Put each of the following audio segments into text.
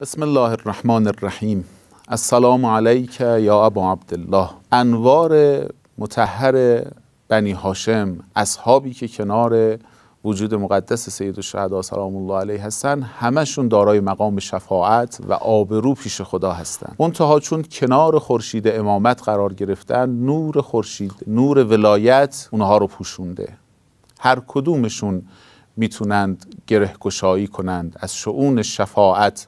بسم الله الرحمن الرحیم السلام علیک یا ابا عبدالله انوار متحر بنی هاشم اصحابی که کنار وجود مقدس سید الشهدا سلام الله علیه هستن همشون دارای مقام شفاعت و آبرو پیش خدا هستند منتها چون کنار خورشید امامت قرار گرفتن نور خورشید نور ولایت اونها رو پوشونده هر کدومشون میتونند گرهگشایی کنند از شعون شفاعت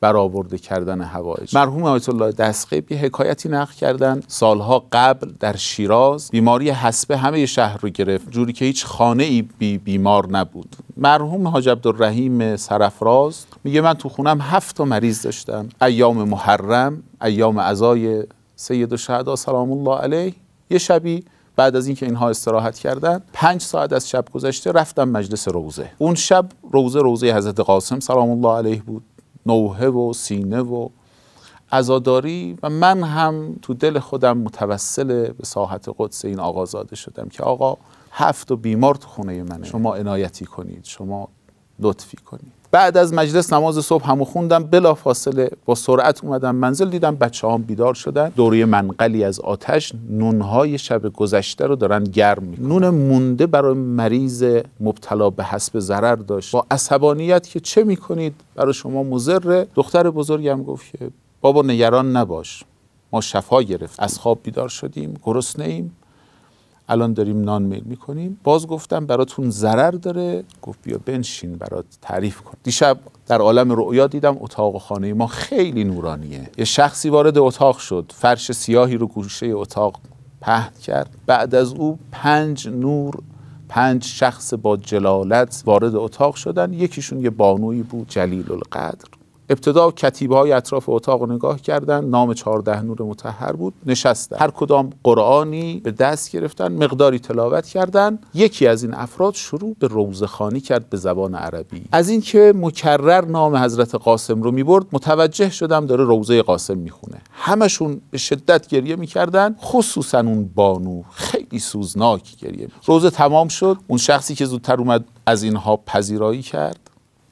برآورده کردن حوایج مرحوم آیت الله دستقیبی یه حکایتی نقل کردن سالها قبل در شیراز بیماری حسبه همه شهر رو گرفت جوری که هیچ خانه ای بی بیمار نبود مرحوم حاج عبدالرحیم سرفراز میگه من تو خونم هفت تا مریض داشتم ایام محرم ایام عزای سید و شهده سلام الله علیه یه شبی بعد از اینکه اینها استراحت کردن پنج ساعت از شب گذشته رفتم مجلس روزه اون شب روزه روزه حضرت قاسم سلام الله علیه بود نوه و سینه و عزاداری و من هم تو دل خودم متوسل به ساحت قدس این آقا زاده شدم که آقا هفت و بیمار تو خونه منه شما عنایتی کنید شما لطفی کنید بعد از مجلس نماز صبح همو خوندم بلا فاصله با سرعت اومدم منزل دیدم بچه هم بیدار شدن دوره منقلی از آتش نونهای شب گذشته رو دارن گرم میکنن نون مونده برای مریض مبتلا به حسب ضرر داشت با عصبانیت که چه میکنید برای شما مزره دختر بزرگم گفت که بابا نگران نباش ما شفا گرفت از خواب بیدار شدیم گرسنه ایم الان داریم نان میل میکنیم باز گفتم براتون ضرر داره گفت بیا بنشین برات تعریف کن دیشب در عالم رؤیا دیدم اتاق خانه ما خیلی نورانیه یه شخصی وارد اتاق شد فرش سیاهی رو گوشه اتاق پهن کرد بعد از او پنج نور پنج شخص با جلالت وارد اتاق شدن یکیشون یه بانویی بود جلیل القدر ابتدا کتیبه های اطراف اتاق رو نگاه کردن نام چهارده نور متحر بود نشستن هر کدام قرآنی به دست گرفتن مقداری تلاوت کردن یکی از این افراد شروع به روزخانی کرد به زبان عربی از اینکه مکرر نام حضرت قاسم رو میبرد متوجه شدم داره روزه قاسم میخونه همشون به شدت گریه میکردن خصوصا اون بانو خیلی سوزناک گریه روزه تمام شد اون شخصی که زودتر اومد از اینها پذیرایی کرد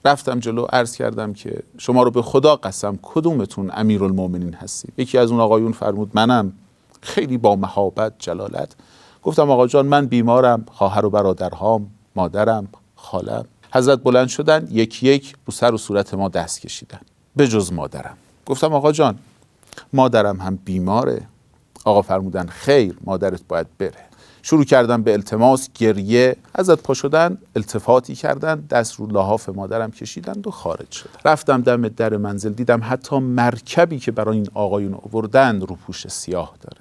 رفتم جلو عرض کردم که شما رو به خدا قسم کدومتون المومنین هستید یکی از اون آقایون فرمود منم خیلی با محابت جلالت گفتم آقا جان من بیمارم خواهر و برادرهام مادرم خالم حضرت بلند شدن یک یک رو سر و صورت ما دست کشیدن به جز مادرم گفتم آقا جان مادرم هم بیماره آقا فرمودن خیر مادرت باید بره شروع کردم به التماس گریه ازت پا شدن التفاتی کردن دست رو لحاف مادرم کشیدند و خارج شد رفتم دم در منزل دیدم حتی مرکبی که برای این آقایون آوردن رو پوش سیاه داره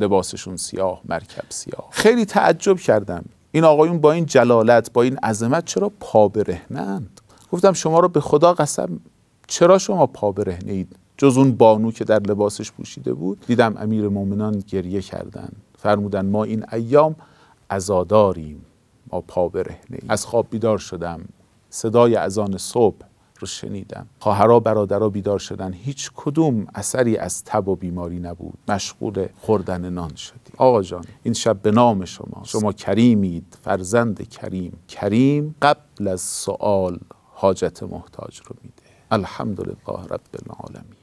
لباسشون سیاه مرکب سیاه خیلی تعجب کردم این آقایون با این جلالت با این عظمت چرا پا برهنند گفتم شما رو به خدا قسم چرا شما پا برهنید جز اون بانو که در لباسش پوشیده بود دیدم امیر مؤمنان گریه کردند فرمودن ما این ایام ازاداریم ما پا برهنه از خواب بیدار شدم صدای اذان صبح رو شنیدم خواهرا برادرا بیدار شدن هیچ کدوم اثری از تب و بیماری نبود مشغول خوردن نان شدیم آقا جان این شب به نام شما شما کریمید فرزند کریم کریم قبل از سوال حاجت محتاج رو میده الحمدلله رب العالمین